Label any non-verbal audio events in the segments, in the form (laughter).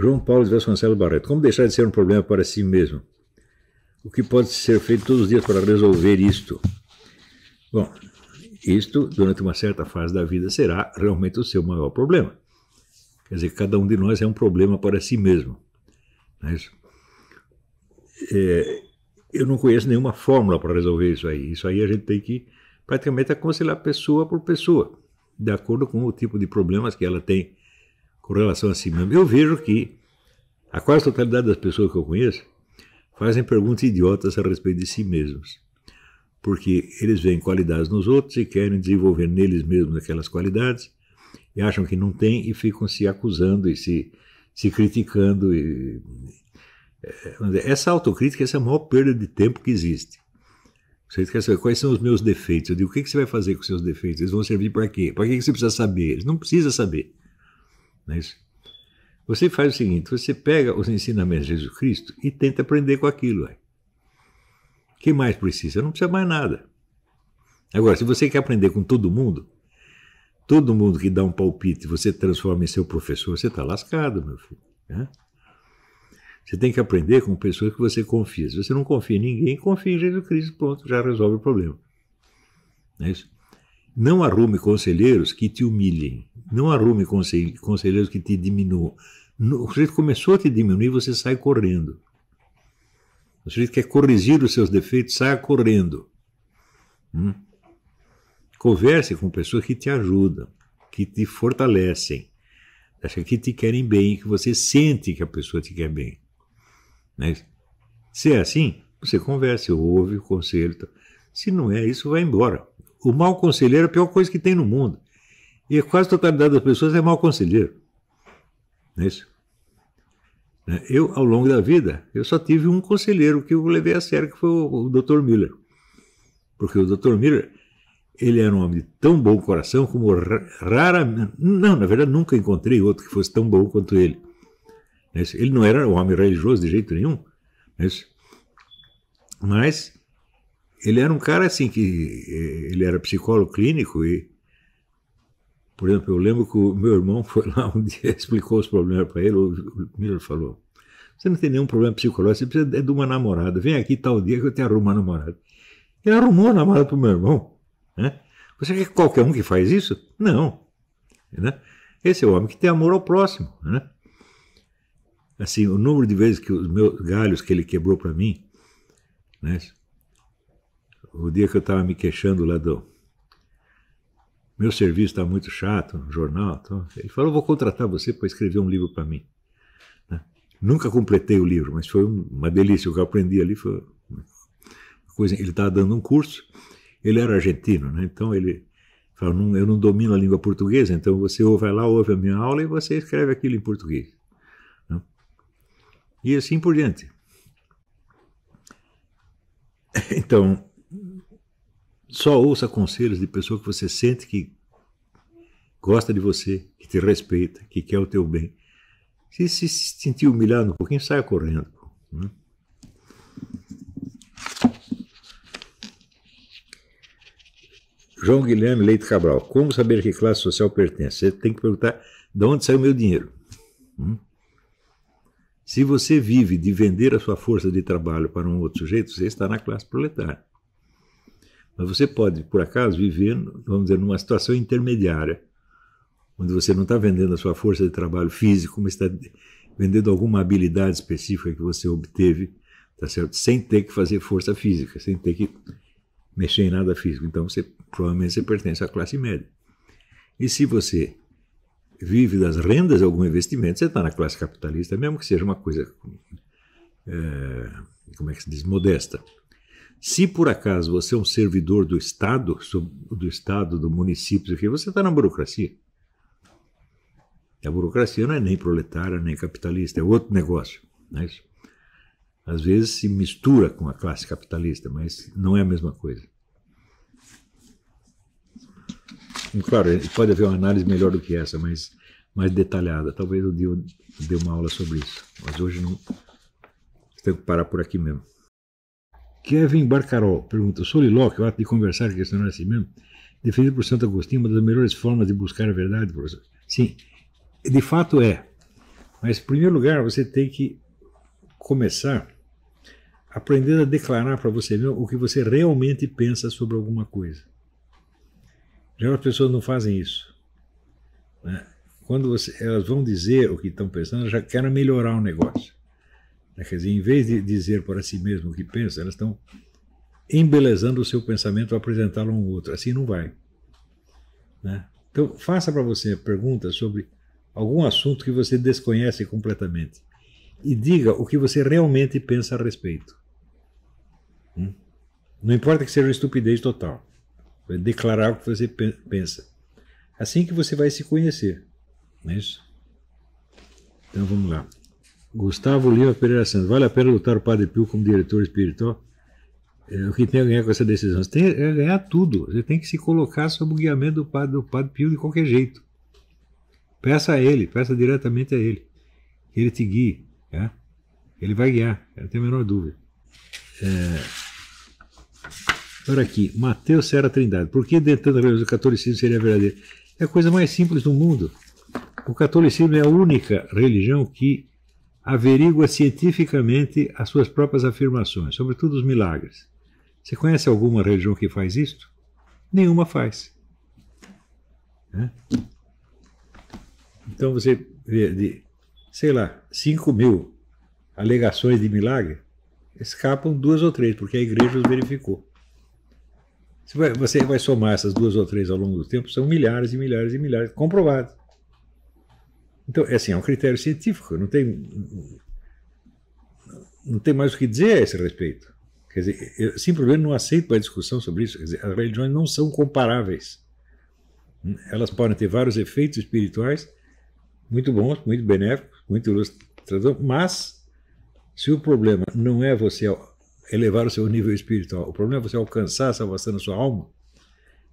João Paulo de Vasconcelos Barreto. Como deixar de ser um problema para si mesmo? O que pode ser feito todos os dias para resolver isto? Bom, isto, durante uma certa fase da vida, será realmente o seu maior problema. Quer dizer, cada um de nós é um problema para si mesmo. Não é isso? É, eu não conheço nenhuma fórmula para resolver isso aí. Isso aí a gente tem que praticamente aconselhar pessoa por pessoa, de acordo com o tipo de problemas que ela tem com relação a si mesmo. Eu vejo que a quase totalidade das pessoas que eu conheço fazem perguntas idiotas a respeito de si mesmos, porque eles veem qualidades nos outros e querem desenvolver neles mesmos aquelas qualidades e acham que não têm e ficam se acusando e se, se criticando. E, eh, essa autocrítica essa é a maior perda de tempo que existe. Você quer saber quais são os meus defeitos? Eu digo, o que você vai fazer com os seus defeitos? Eles vão servir para quê? Para que você precisa saber? Eles não precisam saber. Não é isso? Você faz o seguinte: você pega os ensinamentos de Jesus Cristo e tenta aprender com aquilo. O que mais precisa? Não precisa mais nada. Agora, se você quer aprender com todo mundo, todo mundo que dá um palpite você transforma em seu professor, você está lascado, meu filho. Né? Você tem que aprender com pessoas que você confia. Se você não confia em ninguém, confia em Jesus Cristo, pronto, já resolve o problema. Não é isso? Não arrume conselheiros que te humilhem. Não arrume conselheiros que te diminuam. O sujeito começou a te diminuir, você sai correndo. O sujeito quer corrigir os seus defeitos, saia correndo. Hum? Converse com pessoas que te ajudam, que te fortalecem, que te querem bem, que você sente que a pessoa te quer bem. Né? Se é assim, você conversa, ouve o conselho. Tá? Se não é isso, vai embora. O mau conselheiro é a pior coisa que tem no mundo. E quase a totalidade das pessoas é mau conselheiro. Não é isso? É, eu, ao longo da vida, eu só tive um conselheiro que eu levei a sério, que foi o Dr. Miller. Porque o Dr. Miller, ele era um homem de tão bom coração como raramente... Não, na verdade, nunca encontrei outro que fosse tão bom quanto ele. É ele não era um homem religioso de jeito nenhum, é mas ele era um cara assim que eh, ele era psicólogo clínico e por exemplo, eu lembro que o meu irmão foi lá um dia (laughs) explicou os problemas para ele, o Miller falou: "Você não tem nenhum problema psicológico, você precisa é de uma namorada. Vem aqui tal dia que eu te arrumo uma namorada". Ele arrumou a namorada para o meu irmão, né? Você quer qualquer um que faz isso? Não, né? Esse é o homem que tem amor ao próximo, né? Assim, o número de vezes que os meus galhos que ele quebrou para mim, né? o dia que eu estava me queixando lá do meu serviço está muito chato no jornal, então, ele falou: vou contratar você para escrever um livro para mim. Né? Nunca completei o livro, mas foi uma delícia. O que eu aprendi ali foi uma coisa. Ele estava dando um curso, ele era argentino, né? então ele falou: eu não domino a língua portuguesa, então você ou vai lá, ouve a minha aula e você escreve aquilo em português. Né? E assim por diante. (laughs) Então, só ouça conselhos de pessoa que você sente que gosta de você, que te respeita, que quer o teu bem. Se se sentir humilhado um pouquinho, saia correndo. Né? João Guilherme Leite Cabral, como saber que classe social pertence? Você tem que perguntar de onde saiu o meu dinheiro. Hum? Se você vive de vender a sua força de trabalho para um outro sujeito, você está na classe proletária. Mas você pode, por acaso, viver, vamos dizer, numa situação intermediária, onde você não está vendendo a sua força de trabalho físico, mas está vendendo alguma habilidade específica que você obteve, tá certo? Sem ter que fazer força física, sem ter que mexer em nada físico. Então, você provavelmente você pertence à classe média. E se você vive das rendas de algum investimento, você está na classe capitalista, mesmo que seja uma coisa, é, como é que se diz, modesta. Se por acaso você é um servidor do Estado, do Estado, do município, você está na burocracia. A burocracia não é nem proletária, nem capitalista, é outro negócio. Não é isso? Às vezes se mistura com a classe capitalista, mas não é a mesma coisa. E, claro, pode haver uma análise melhor do que essa, mas mais detalhada. Talvez eu dê uma aula sobre isso, mas hoje não. Tenho que parar por aqui mesmo. Kevin Barcarol pergunta: Solilóquio, o ato de conversar e questionar a si mesmo, defendido por Santo Agostinho, uma das melhores formas de buscar a verdade, professor? Sim, de fato é. Mas, em primeiro lugar, você tem que começar aprendendo a declarar para você mesmo o que você realmente pensa sobre alguma coisa. Já as pessoas não fazem isso. Né? Quando você, elas vão dizer o que estão pensando, já querem melhorar o negócio. Né? Quer dizer, em vez de dizer para si mesmo o que pensa, elas estão embelezando o seu pensamento ao apresentá-lo a um outro. Assim não vai. Né? Então, faça para você perguntas sobre algum assunto que você desconhece completamente e diga o que você realmente pensa a respeito. Hum? Não importa que seja uma estupidez total. Declarar o que você pensa. Assim que você vai se conhecer. Não é isso? Então vamos lá. Gustavo Lima Pereira Santos, vale a pena lutar o Padre Pio como diretor espiritual? É, o que tem a ganhar com essa decisão? Você tem a ganhar tudo. Você tem que se colocar sob o guiamento do Padre, do padre Pio de qualquer jeito. Peça a ele, peça diretamente a ele. Que ele te guie. Né? Ele vai guiar, não tenho a menor dúvida. É... Olha aqui, Mateus Serra Trindade. Por que tentando o catolicismo seria verdadeiro? É a coisa mais simples do mundo. O catolicismo é a única religião que averigua cientificamente as suas próprias afirmações, sobretudo os milagres. Você conhece alguma religião que faz isto? Nenhuma faz. Né? Então você vê de, sei lá, 5 mil alegações de milagre, escapam duas ou três, porque a igreja os verificou. Você vai, você vai somar essas duas ou três ao longo do tempo, são milhares e milhares e milhares, comprovados. Então, é assim, é um critério científico, não tem, não tem mais o que dizer a esse respeito. Quer dizer, eu simplesmente não aceito mais discussão sobre isso. Quer dizer, as religiões não são comparáveis. Elas podem ter vários efeitos espirituais muito bons, muito benéficos, muito ilustradores, mas se o problema não é você elevar o seu nível espiritual, o problema é você alcançar a salvação da sua alma,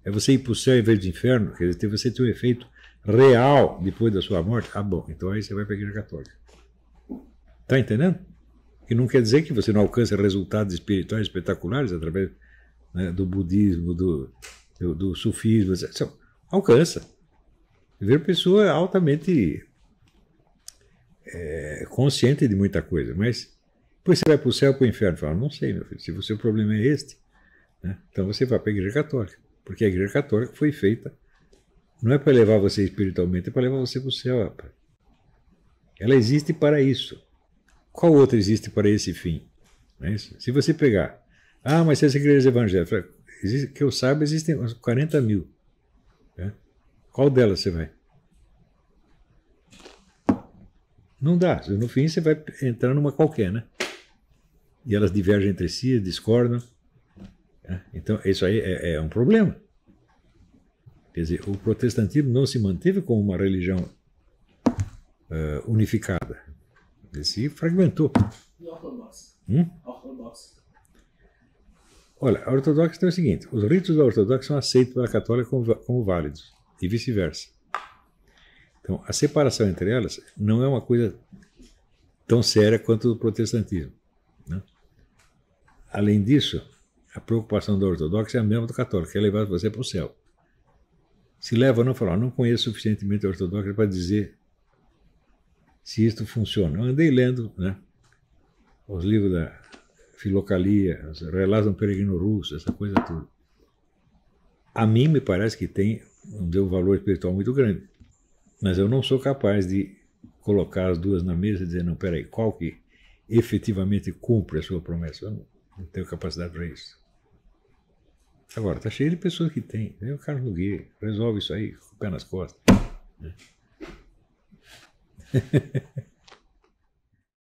é você ir para o céu em vez do inferno, quer dizer, você ter um efeito real depois da sua morte, ah, bom, então aí você vai para a Igreja Católica. Está entendendo? E não quer dizer que você não alcance resultados espirituais espetaculares através né, do budismo, do, do, do sufismo, etc. Então, alcança. Ver pessoa altamente é, consciente de muita coisa, mas depois você vai para o céu ou para o inferno. Fala, não sei, meu filho, se o seu problema é este, né, então você vai para a Igreja Católica, porque a Igreja Católica foi feita não é para levar você espiritualmente, é para levar você para o céu, rapaz. Ela existe para isso. Qual outra existe para esse fim? Não é isso? Se você pegar, ah, mas se as igrejas evangélicas, que eu saiba, existem 40 mil. Né? Qual delas você vai? Não dá. No fim, você vai entrar numa qualquer, né? E elas divergem entre si, discordam. Né? Então, isso aí é, é um problema. Quer dizer, o protestantismo não se manteve como uma religião uh, unificada. Ele se fragmentou. E Hum? Olha, a ortodoxa tem o seguinte: os ritos da ortodoxa são aceitos pela católica como, como válidos, e vice-versa. Então, a separação entre elas não é uma coisa tão séria quanto do protestantismo. Né? Além disso, a preocupação da ortodoxa é a mesma do católico, é levar você para o céu se leva a não falar, ah, não conheço suficientemente a ortodoxa para dizer se isto funciona. Eu andei lendo né, os livros da Filocalia, os relatos do peregrino russo, essa coisa toda. A mim me parece que tem um valor espiritual muito grande, mas eu não sou capaz de colocar as duas na mesa e dizer, não, peraí, qual que efetivamente cumpre a sua promessa? Eu não tenho capacidade para isso. Agora, está cheio de pessoas que têm. Vem né? o Carlos Nogueira, resolve isso aí com o pé nas costas. Né? (laughs)